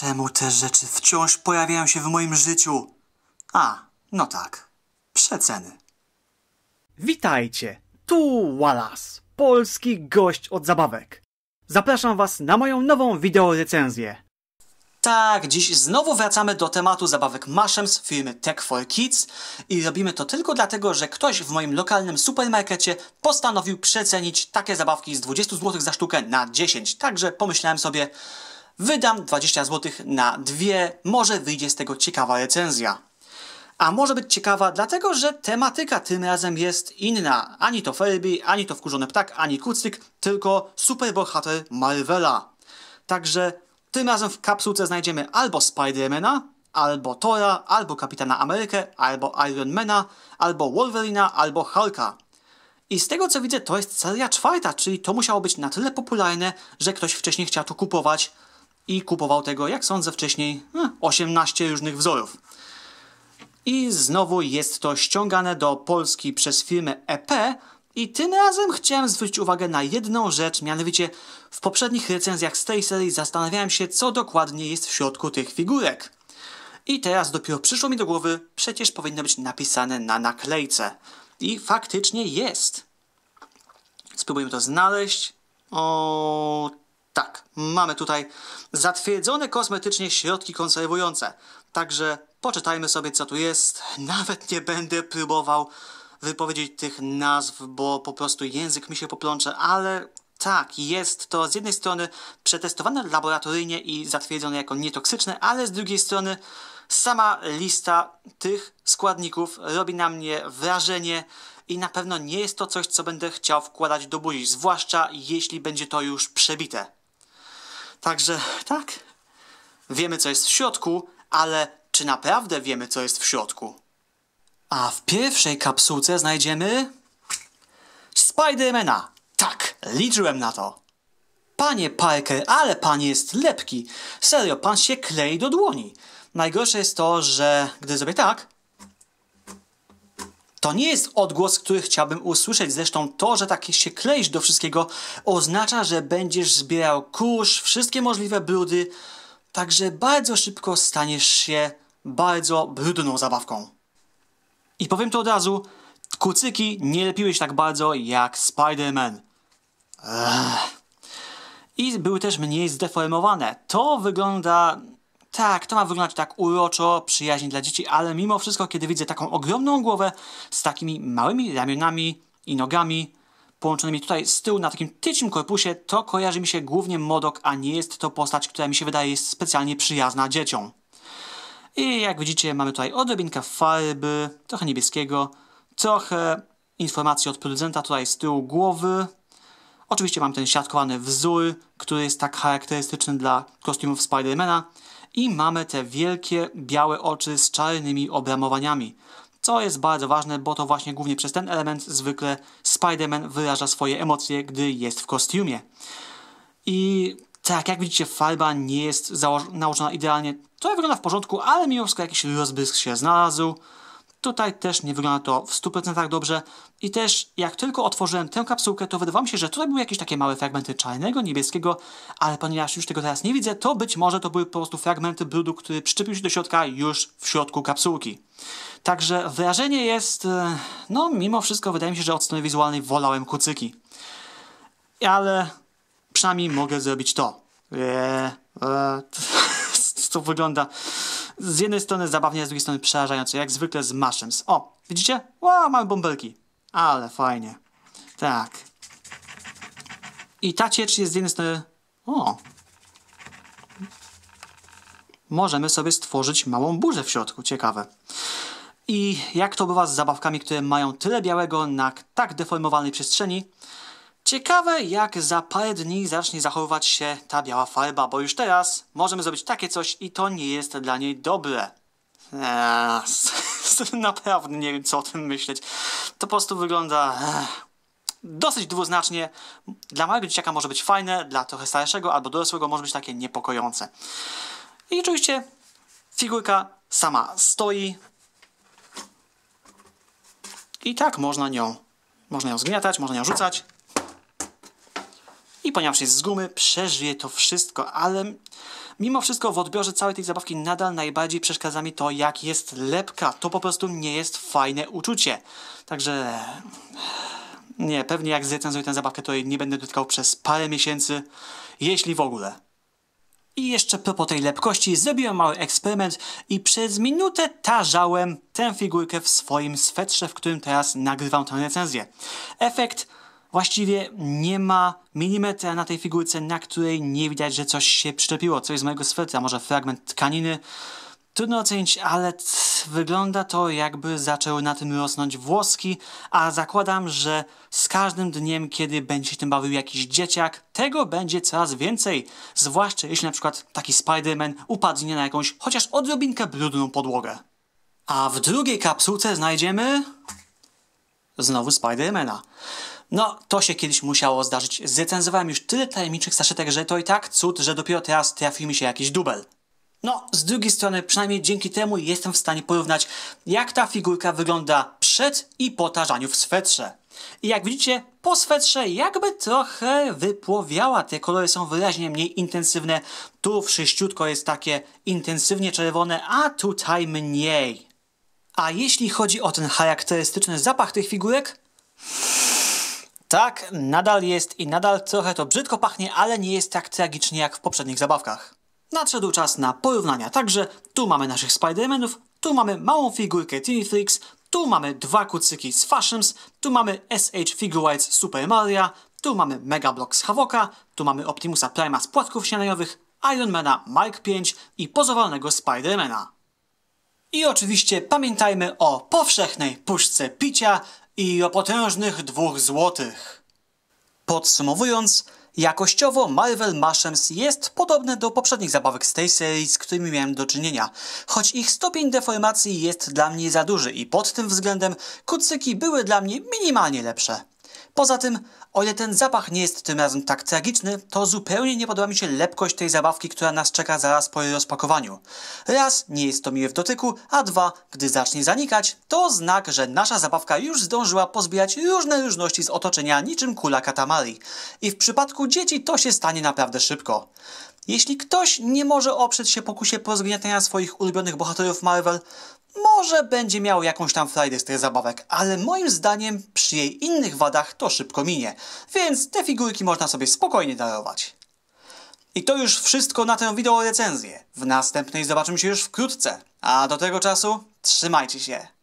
Czemu te rzeczy wciąż pojawiają się w moim życiu? A, no tak. Przeceny. Witajcie, tu Wallace, polski gość od zabawek. Zapraszam Was na moją nową wideorecenzję. Tak, dziś znowu wracamy do tematu zabawek maszem z firmy Tech for Kids i robimy to tylko dlatego, że ktoś w moim lokalnym supermarkecie postanowił przecenić takie zabawki z 20 zł za sztukę na 10. Także pomyślałem sobie, Wydam 20 zł na dwie, może wyjdzie z tego ciekawa recenzja. A może być ciekawa dlatego, że tematyka tym razem jest inna. Ani to Furby, ani to wkurzony ptak, ani kucyk, tylko superbohater Marvela. Także tym razem w kapsułce znajdziemy albo Spidermana, albo Tora, albo Kapitana Amerykę, albo Ironmana, albo Wolverina, albo Hulka. I z tego co widzę, to jest seria czwarta, czyli to musiało być na tyle popularne, że ktoś wcześniej chciał to kupować i kupował tego, jak sądzę wcześniej, 18 no, różnych wzorów. I znowu jest to ściągane do Polski przez firmę EP i tym razem chciałem zwrócić uwagę na jedną rzecz, mianowicie w poprzednich recenzjach z tej serii zastanawiałem się, co dokładnie jest w środku tych figurek. I teraz dopiero przyszło mi do głowy, przecież powinno być napisane na naklejce. I faktycznie jest. Spróbujmy to znaleźć. O, Mamy tutaj zatwierdzone kosmetycznie środki konserwujące. Także poczytajmy sobie, co tu jest. Nawet nie będę próbował wypowiedzieć tych nazw, bo po prostu język mi się poplącze, ale tak, jest to z jednej strony przetestowane laboratoryjnie i zatwierdzone jako nietoksyczne, ale z drugiej strony sama lista tych składników robi na mnie wrażenie i na pewno nie jest to coś, co będę chciał wkładać do buzi, zwłaszcza jeśli będzie to już przebite. Także tak, wiemy co jest w środku, ale czy naprawdę wiemy co jest w środku? A w pierwszej kapsułce znajdziemy... Spidermana! Tak, liczyłem na to. Panie Parker, ale pan jest lepki. Serio, pan się klei do dłoni. Najgorsze jest to, że gdy zrobię tak, to nie jest odgłos, który chciałbym usłyszeć. Zresztą to, że tak się kleisz do wszystkiego, oznacza, że będziesz zbierał kurz, wszystkie możliwe brudy, także bardzo szybko staniesz się bardzo brudną zabawką. I powiem to od razu, kucyki nie się tak bardzo jak Spider-Man. I były też mniej zdeformowane. To wygląda tak, to ma wyglądać tak uroczo, przyjaźnie dla dzieci, ale mimo wszystko, kiedy widzę taką ogromną głowę z takimi małymi ramionami i nogami, połączonymi tutaj z tyłu na takim tycim korpusie, to kojarzy mi się głównie Modok, a nie jest to postać, która mi się wydaje jest specjalnie przyjazna dzieciom. I jak widzicie, mamy tutaj odrobinkę farby, trochę niebieskiego, trochę informacji od producenta tutaj z tyłu głowy. Oczywiście mam ten siatkowany wzór, który jest tak charakterystyczny dla kostiumów Spidermana i mamy te wielkie białe oczy z czarnymi obramowaniami. Co jest bardzo ważne, bo to właśnie głównie przez ten element zwykle Spider-Man wyraża swoje emocje, gdy jest w kostiumie. I tak, jak widzicie, farba nie jest nałożona idealnie. To wygląda w porządku, ale mimo wszystko jakiś rozbysk się znalazł. Tutaj też nie wygląda to w 100% dobrze i też jak tylko otworzyłem tę kapsułkę, to wydawało mi się, że tutaj były jakieś takie małe fragmenty czarnego, niebieskiego, ale ponieważ już tego teraz nie widzę, to być może to były po prostu fragmenty brudu, który przyczepił się do środka już w środku kapsułki. Także wrażenie jest, e, no mimo wszystko wydaje mi się, że od strony wizualnej wolałem kucyki. Ale przynajmniej mogę zrobić to. Eee, eee, to wygląda z jednej strony zabawnie, z drugiej strony przerażające. jak zwykle z Mushrooms. O, widzicie? Ła, mamy bąbelki. Ale fajnie. Tak. I ta ciecz jest z jednej strony... O! Możemy sobie stworzyć małą burzę w środku. Ciekawe. I jak to bywa z zabawkami, które mają tyle białego na tak deformowanej przestrzeni, Ciekawe, jak za parę dni zacznie zachowywać się ta biała farba, bo już teraz możemy zrobić takie coś i to nie jest dla niej dobre. Eee, naprawdę nie wiem, co o tym myśleć. To po prostu wygląda eee, dosyć dwuznacznie. Dla małego dzieciaka może być fajne, dla trochę starszego albo dorosłego może być takie niepokojące. I oczywiście figurka sama stoi. I tak można nią, można ją zgniatać, można ją rzucać i ponieważ jest z gumy, przeżyje to wszystko, ale mimo wszystko w odbiorze całej tej zabawki nadal najbardziej przeszkadza mi to, jak jest lepka. To po prostu nie jest fajne uczucie. Także... Nie, pewnie jak zrecenzuję tę zabawkę, to jej nie będę dotykał przez parę miesięcy, jeśli w ogóle. I jeszcze propos tej lepkości, zrobiłem mały eksperyment i przez minutę tarzałem tę figurkę w swoim swetrze, w którym teraz nagrywam tę recenzję. Efekt Właściwie nie ma milimetra na tej figurce, na której nie widać, że coś się przyczepiło, coś z mojego swetra, może fragment tkaniny. Trudno ocenić, ale wygląda to jakby zaczęły na tym rosnąć włoski, a zakładam, że z każdym dniem, kiedy będzie się tym bawił jakiś dzieciak, tego będzie coraz więcej. Zwłaszcza jeśli na przykład taki Spider-Man upadnie na jakąś chociaż odrobinkę brudną podłogę. A w drugiej kapsułce znajdziemy... Znowu Spidermana. No, to się kiedyś musiało zdarzyć. Zrecenzowałem już tyle tajemniczych saszetek, że to i tak cud, że dopiero teraz trafił mi się jakiś dubel. No, z drugiej strony, przynajmniej dzięki temu jestem w stanie porównać, jak ta figurka wygląda przed i po tarzaniu w swetrze. I jak widzicie, po swetrze jakby trochę wypłowiała. Te kolory są wyraźnie mniej intensywne. Tu wszyściutko jest takie intensywnie czerwone, a tutaj mniej. A jeśli chodzi o ten charakterystyczny zapach tych figurek... Tak, nadal jest i nadal trochę to brzydko pachnie, ale nie jest tak tragicznie jak w poprzednich zabawkach. Nadszedł czas na porównania, także tu mamy naszych Spider-Manów, tu mamy małą figurkę Teeny Freaks, tu mamy dwa kucyki z Fashions, tu mamy SH Figurines Super Mario, tu mamy Mega Block z Havoka, tu mamy Optimusa Prima z Płatków Śniadaniowych, Ironmana Mark 5 i pozowalnego Spidermana. I oczywiście pamiętajmy o powszechnej puszce picia i o potężnych dwóch złotych. Podsumowując, Jakościowo Marvel Mashems jest podobne do poprzednich zabawek z tej serii, z którymi miałem do czynienia, choć ich stopień deformacji jest dla mnie za duży i pod tym względem kucyki były dla mnie minimalnie lepsze. Poza tym, o ile ten zapach nie jest tym razem tak tragiczny, to zupełnie nie podoba mi się lepkość tej zabawki, która nas czeka zaraz po jej rozpakowaniu. Raz, nie jest to miłe w dotyku, a dwa, gdy zacznie zanikać, to znak, że nasza zabawka już zdążyła pozbijać różne różności z otoczenia niczym kula katamari. I w przypadku dzieci to się stanie naprawdę szybko. Jeśli ktoś nie może oprzeć się pokusie pozgniatania swoich ulubionych bohaterów Marvel, może będzie miał jakąś tam frajdę z tych zabawek, ale moim zdaniem przy jej innych wadach to szybko minie, więc te figurki można sobie spokojnie darować. I to już wszystko na tę wideo recenzję. W następnej zobaczymy się już wkrótce. A do tego czasu trzymajcie się.